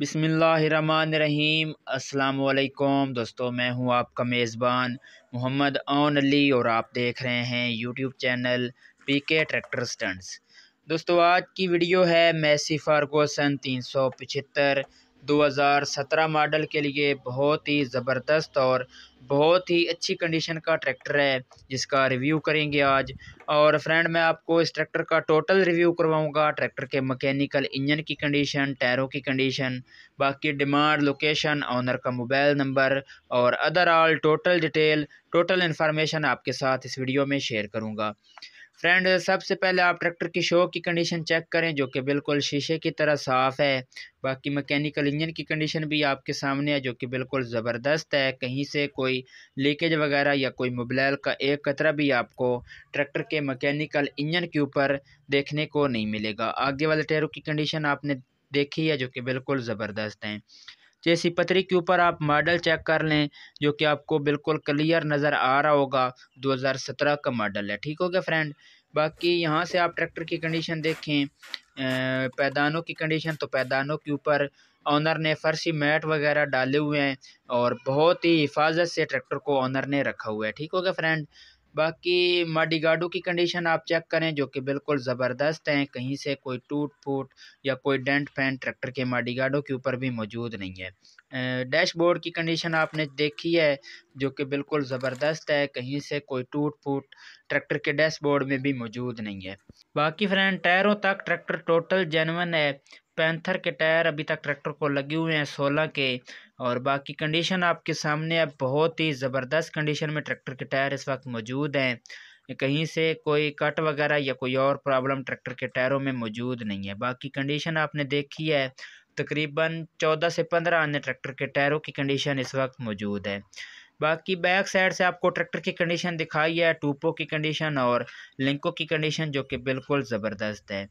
बिसमीम अल्लाम दोस्तों मैं हूं आपका मेज़बान मोहम्मद ओन अली और आप देख रहे हैं YouTube channel P K tractor stunts दोस्तों आज की वीडियो है मैसी फार्गोसन तीन सौ पचहत्तर 2017 मॉडल के लिए बहुत ही ज़बरदस्त और बहुत ही अच्छी कंडीशन का ट्रैक्टर है जिसका रिव्यू करेंगे आज और फ्रेंड मैं आपको इस ट्रैक्टर का टोटल रिव्यू करवाऊंगा ट्रैक्टर के मैकेनिकल इंजन की कंडीशन टायरों की कंडीशन बाकी डिमांड लोकेशन ऑनर का मोबाइल नंबर और other all total detail total information आपके साथ इस वीडियो में शेयर करूँगा फ्रेंड सबसे पहले आप ट्रैक्टर की शो की कंडीशन चेक करें जो कि बिल्कुल शीशे की तरह साफ़ है बाकी मैकेनिकल इंजन की कंडीशन भी आपके सामने है जो कि बिल्कुल ज़बरदस्त है कहीं से कोई लीकेज वगैरह या कोई मोबलैल का एक कतरा भी आपको ट्रैक्टर के मैकेनिकल इंजन के ऊपर देखने को नहीं मिलेगा आगे वाले टैरों की कंडीशन आपने देखी है जो कि बिल्कुल ज़बरदस्त हैं जैसी पतरी के ऊपर आप मॉडल चेक कर लें जो कि आपको बिल्कुल क्लियर नज़र आ रहा होगा 2017 का मॉडल है ठीक हो गया फ्रेंड बाकी यहाँ से आप ट्रैक्टर की कंडीशन देखें पैदानों की कंडीशन तो पैदानों के ऊपर ऑनर ने फर्शी मैट वगैरह डाले हुए हैं और बहुत ही हिफाजत से ट्रैक्टर को ऑनर ने रखा हुआ है ठीक हो गया फ्रेंड बाकी माडिगाडो की कंडीशन आप चेक करें जो कि बिल्कुल ज़बरदस्त हैं कहीं से कोई टूट फूट या कोई डेंट फैन ट्रैक्टर के माडिगाडो के ऊपर भी मौजूद नहीं है डैशबोर्ड की कंडीशन आपने देखी है जो कि बिल्कुल ज़बरदस्त है कहीं से कोई टूट फूट ट्रैक्टर के डैशबोर्ड में भी मौजूद नहीं है बाकी फ्रेंड टायरों तक ट्रैक्टर टोटल जेनवन है पैंथर के टायर अभी तक ट्रैक्टर को लगे हुए हैं सोलह के और बाकी कंडीशन आपके सामने अब बहुत ही ज़बरदस्त कंडीशन में ट्रैक्टर के टायर इस वक्त मौजूद हैं कहीं से कोई कट वगैरह या कोई और प्रॉब्लम ट्रैक्टर के टायरों में मौजूद नहीं है बाकी कंडीशन आपने देखी है तकरीबन चौदह से पंद्रह आने ट्रैक्टर के टायरों की कंडीशन इस वक्त मौजूद है बाकी बैक साइड से आपको ट्रैक्टर की कंडीशन दिखाई है टूपों की कंडीशन और लिंकों की कंडीशन जो कि बिल्कुल ज़बरदस्त है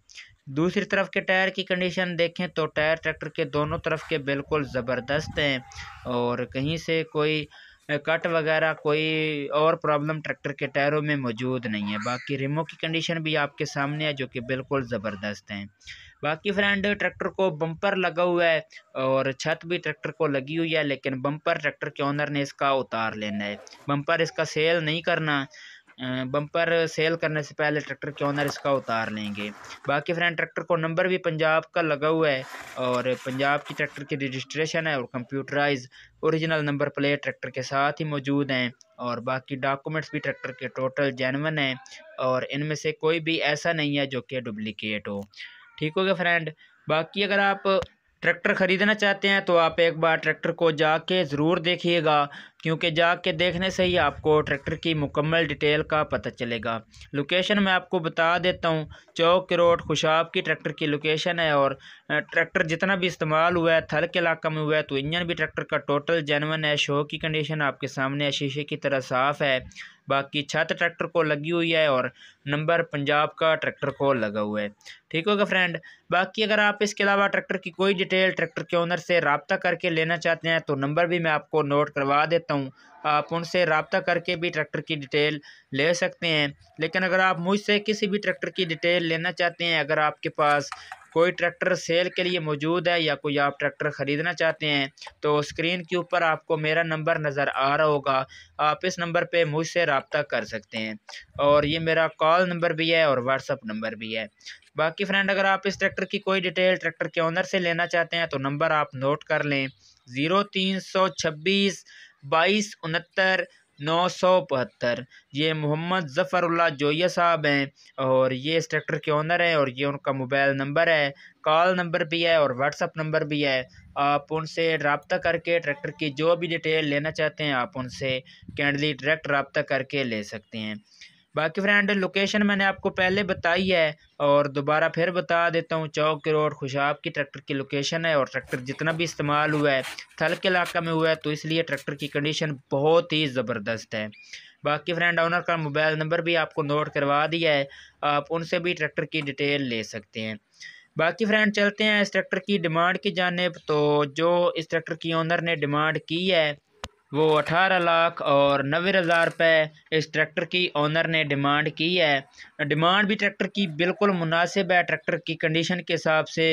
दूसरी तरफ के टायर की कंडीशन देखें तो टायर ट्रैक्टर के दोनों तरफ के बिल्कुल ज़बरदस्त हैं और कहीं से कोई कट वगैरह कोई और प्रॉब्लम ट्रैक्टर के टायरों में मौजूद नहीं है बाकी रिमो की कंडीशन भी आपके सामने है जो कि बिल्कुल ज़बरदस्त हैं बाकी फ्रेंड ट्रैक्टर को बम्पर लगा हुआ है और छत भी ट्रैक्टर को लगी हुई है लेकिन बम्पर ट्रैक्टर के ओनर ने इसका उतार लेना है बम्पर इसका सेल नहीं करना बम्पर सेल करने से पहले ट्रैक्टर के ओनर इसका उतार लेंगे बाकी फ्रेंड ट्रैक्टर को नंबर भी पंजाब का लगा हुआ है और पंजाब की ट्रैक्टर की रजिस्ट्रेशन है और computerise original number plate tractor के साथ ही मौजूद हैं और बाकी डॉक्यूमेंट्स भी ट्रैक्टर के टोटल जैनवन हैं और इनमें से कोई भी ऐसा नहीं है जो कि डुप्लिकेट हो ठीक हो गया फ्रेंड बाकी अगर आप ट्रैक्टर ख़रीदना चाहते हैं तो आप एक बार ट्रैक्टर को जाके ज़रूर देखिएगा क्योंकि जाके के देखने से ही आपको ट्रैक्टर की मुकम्मल डिटेल का पता चलेगा लोकेशन मैं आपको बता देता हूँ चौक के रोड खुशाब की ट्रैक्टर की लोकेशन है और ट्रैक्टर जितना भी इस्तेमाल हुआ है थल के इलाका में हुआ है तो इंजन भी ट्रैक्टर का टोटल जेनवन है शो की कंडीशन आपके सामने शीशे की तरह साफ़ है बाकी छत ट्रैक्टर को लगी हुई है और नंबर पंजाब का ट्रैक्टर को लगा हुआ है ठीक होगा फ्रेंड बाकी अगर आप इसके अलावा ट्रैक्टर की कोई डिटेल ट्रैक्टर के ओनर से रबता करके लेना चाहते हैं तो नंबर भी मैं आपको नोट करवा देता हूँ सकता हूँ आप उनसे रबता करके भी ट्रैक्टर की डिटेल ले सकते हैं लेकिन अगर आप मुझसे किसी भी ट्रैक्टर की डिटेल लेना चाहते हैं अगर आपके पास कोई ट्रैक्टर सेल के लिए मौजूद है या कोई आप ट्रैक्टर ख़रीदना चाहते हैं तो स्क्रीन के ऊपर आपको मेरा नंबर नज़र आ रहा होगा आप इस नंबर पे मुझसे रबता कर सकते हैं और ये मेरा कॉल नंबर भी है और व्हाट्सअप नंबर भी है बाकी फ्रेंड अगर आप इस ट्रैक्टर की कोई डिटेल ट्रैक्टर के ऑनर से लेना चाहते हैं तो नंबर आप नोट कर लें ज़ीरो तीन सौ छब्बीस बाईस उनहत्तर नौ सौ बहत्तर ये मोहम्मद ज़फ़रुल्ला जोया साहब हैं और ये इस ट्रैक्टर के ऑनर हैं और ये उनका मोबाइल नंबर है कॉल नंबर भी है और व्हाट्सअप नंबर भी है आप उनसे रबता करके ट्रैक्टर की जो भी डिटेल लेना चाहते हैं आप उनसे कैंडली डायरेक्ट रबता करके ले सकते हैं बाकी फ्रेंड लोकेशन मैंने आपको पहले बताई है और दोबारा फिर बता देता हूँ चौक के रोड खुशाब की ट्रैक्टर की लोकेशन है और ट्रैक्टर जितना भी इस्तेमाल हुआ है थल के इलाका में हुआ है तो इसलिए ट्रैक्टर की कंडीशन बहुत ही ज़बरदस्त है बाकी फ्रेंड ऑनर का मोबाइल नंबर भी आपको नोट करवा दिया है आप उनसे भी ट्रैक्टर की डिटेल ले सकते हैं बाकी फ्रेंड चलते हैं इस ट्रैक्टर की डिमांड की जानब तो जो इस ट्रैक्टर की ऑनर ने डिमांड की है वो अठारह लाख और नबे हज़ार रुपये इस ट्रैक्टर की ओनर ने डिमांड की है डिमांड भी ट्रैक्टर की बिल्कुल मुनासिब है ट्रैक्टर की कंडीशन के हिसाब से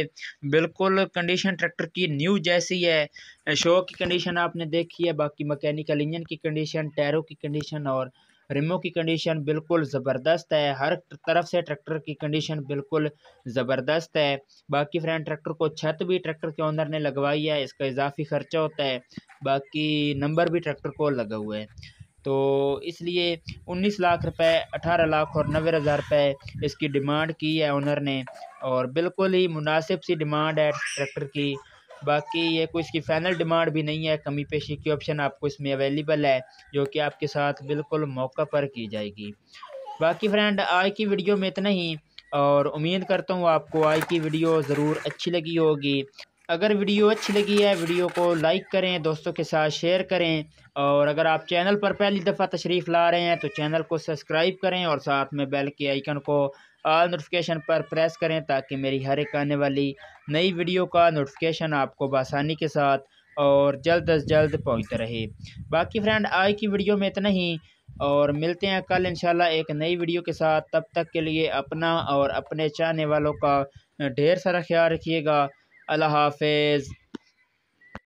बिल्कुल कंडीशन ट्रैक्टर की न्यू जैसी है शो की कंडीशन आपने देखी है बाकी मैकेनिकल इंजन की कंडीशन टायरों की कंडीशन और रिमो की कंडीशन बिल्कुल ज़बरदस्त है हर तरफ से ट्रैक्टर की कंडीशन बिल्कुल ज़बरदस्त है बाकी फ्रेंड ट्रैक्टर को छत भी ट्रैक्टर के ओनर ने लगवाई है इसका इजाफी खर्चा होता है बाकी नंबर भी ट्रैक्टर को लगा हुआ है तो इसलिए 19 लाख रुपए 18 लाख और नबे हज़ार रुपये इसकी डिमांड की है ओनर ने और बिल्कुल ही मुनासिब सी डिमांड है ट्रैक्टर की बाकी ये कोई इसकी फाइनल डिमांड भी नहीं है कमी पेशी की ऑप्शन आपको इसमें अवेलेबल है जो कि आपके साथ बिल्कुल मौका पर की जाएगी बाकी फ्रेंड आज की वीडियो में इतना ही और उम्मीद करता हूँ आपको आज की वीडियो ज़रूर अच्छी लगी होगी अगर वीडियो अच्छी लगी है वीडियो को लाइक करें दोस्तों के साथ शेयर करें और अगर आप चैनल पर पहली दफ़ा तशरीफ़ ला रहे हैं तो चैनल को सब्सक्राइब करें और साथ में बेल के आइकन को ऑल नोटिफिकेशन पर प्रेस करें ताकि मेरी हर एक आने वाली नई वीडियो का नोटिफिकेशन आपको बसानी के साथ और जल्द अज जल्द पहुँचता रहे बाकी फ्रेंड आज की वीडियो में इतना ही और मिलते हैं कल इंशाल्लाह एक नई वीडियो के साथ तब तक के लिए अपना और अपने चाहने वालों का ढेर सारा ख्याल रखिएगा अल्लाह हाफिज़